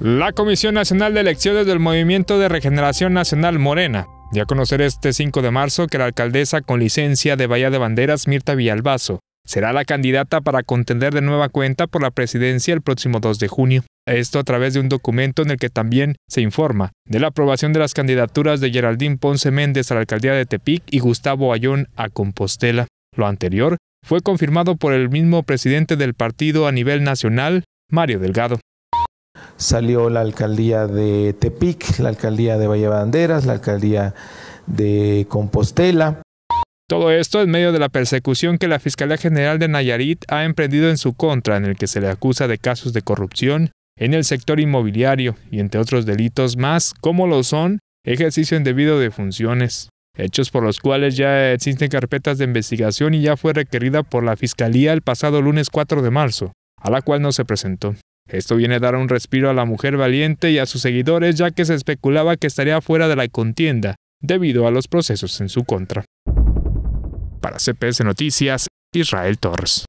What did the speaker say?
La Comisión Nacional de Elecciones del Movimiento de Regeneración Nacional Morena dio a conocer este 5 de marzo que la alcaldesa con licencia de Bahía de Banderas, Mirta Villalbazo, será la candidata para contender de nueva cuenta por la presidencia el próximo 2 de junio. Esto a través de un documento en el que también se informa de la aprobación de las candidaturas de Geraldín Ponce Méndez a la alcaldía de Tepic y Gustavo Ayón a Compostela. Lo anterior fue confirmado por el mismo presidente del partido a nivel nacional, Mario Delgado salió la alcaldía de Tepic, la alcaldía de Valle Banderas, la alcaldía de Compostela. Todo esto en medio de la persecución que la Fiscalía General de Nayarit ha emprendido en su contra, en el que se le acusa de casos de corrupción en el sector inmobiliario y entre otros delitos más, como lo son ejercicio indebido de funciones, hechos por los cuales ya existen carpetas de investigación y ya fue requerida por la Fiscalía el pasado lunes 4 de marzo, a la cual no se presentó. Esto viene a dar un respiro a la mujer valiente y a sus seguidores ya que se especulaba que estaría fuera de la contienda debido a los procesos en su contra. Para CPS Noticias, Israel Torres.